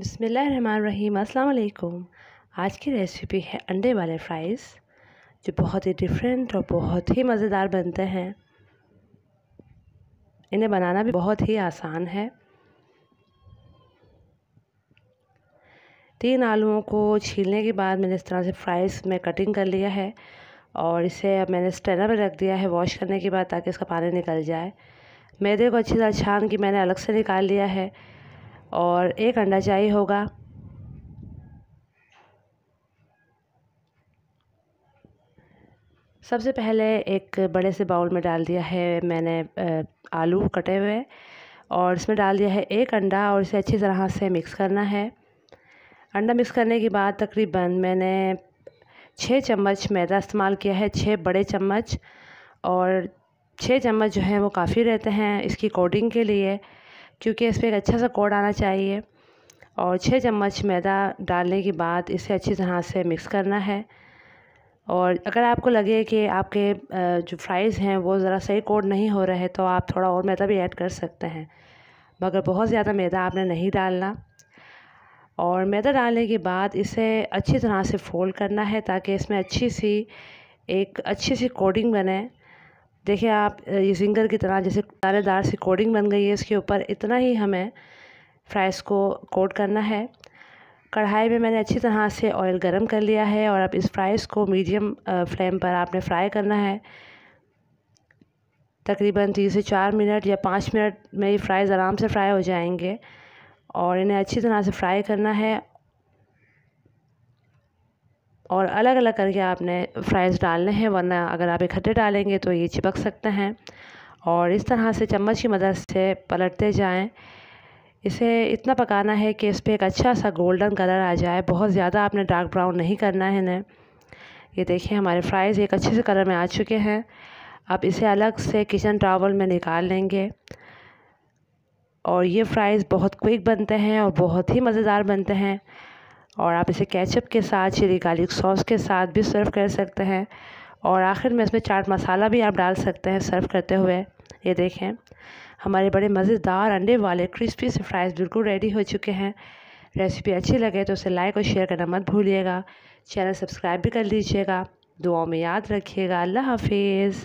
बिसमीम अल्लाम आज की रेसिपी है अंडे वाले फ्राइज़ जो बहुत ही डिफरेंट और बहुत ही मज़ेदार बनते हैं इन्हें बनाना भी बहुत ही आसान है तीन आलूओं को छीलने के बाद मैंने इस तरह से फ्राइज़ में कटिंग कर लिया है और इसे अब मैंने स्ट्रेनर में रख दिया है वॉश करने के बाद ताकि इसका पानी निकल जाए मैदे को अच्छी तरह छान के मैंने अलग से निकाल लिया है और एक अंडा चाहिए होगा सबसे पहले एक बड़े से बाउल में डाल दिया है मैंने आलू कटे हुए और इसमें डाल दिया है एक अंडा और इसे अच्छी तरह से मिक्स करना है अंडा मिक्स करने के बाद तकरीबन मैंने छः चम्मच मैदा इस्तेमाल किया है छः बड़े चम्मच और छः चम्मच जो है वो काफ़ी रहते हैं इसकी कोटिंग के लिए क्योंकि इस पर एक अच्छा सा कोड आना चाहिए और छः चम्मच मैदा डालने के बाद इसे अच्छी तरह से मिक्स करना है और अगर आपको लगे कि आपके जो फ्राइज़ हैं वो ज़रा सही कोड नहीं हो रहे तो आप थोड़ा और मैदा भी ऐड कर सकते हैं मगर बहुत ज़्यादा मैदा आपने नहीं डालना और मैदा डालने के बाद इसे अच्छी तरह से फोल्ड करना है ताकि इसमें अच्छी सी एक अच्छी सी कोडिंग बने देखिए आप ये फिंगर की तरह जैसे दानेदार सी कोडिंग बन गई है इसके ऊपर इतना ही हमें फ्राइज़ को कोट करना है कढ़ाई में मैंने अच्छी तरह से ऑयल गरम कर लिया है और अब इस फ्राइज़ को मीडियम फ्लेम पर आपने फ्राई करना है तकरीबन तीन से चार मिनट या पाँच मिनट में ये फ्राइज़ आराम से फ्राई हो जाएंगे और इन्हें अच्छी तरह से फ्राई करना है और अलग अलग करके आपने फ्राइज़ डालने हैं वरना अगर आप इकट्ठे डालेंगे तो ये चिपक सकते हैं और इस तरह से चम्मच की मदद से पलटते जाएं इसे इतना पकाना है कि इस पर एक अच्छा सा गोल्डन कलर आ जाए बहुत ज़्यादा आपने डार्क ब्राउन नहीं करना है इन्हें ये देखिए हमारे फ्राइज़ एक अच्छे से कलर में आ चुके हैं अब इसे अलग से किचन टावल में निकाल लेंगे और ये फ्राइज़ बहुत क्विक बनते हैं और बहुत ही मज़ेदार बनते हैं और आप इसे केचप के साथ चिली गार्लिक सॉस के साथ भी सर्व कर सकते हैं और आखिर में इसमें चाट मसाला भी आप डाल सकते हैं सर्व करते हुए ये देखें हमारे बड़े मज़ेदार अंडे वाले क्रिस्पी से फ्राइज़ बिल्कुल रेडी हो चुके हैं रेसिपी अच्छी लगे तो उसे लाइक और शेयर करना मत भूलिएगा चैनल सब्सक्राइब भी कर लीजिएगा दुआओं में याद रखिएगा अल्लाह हाफिज़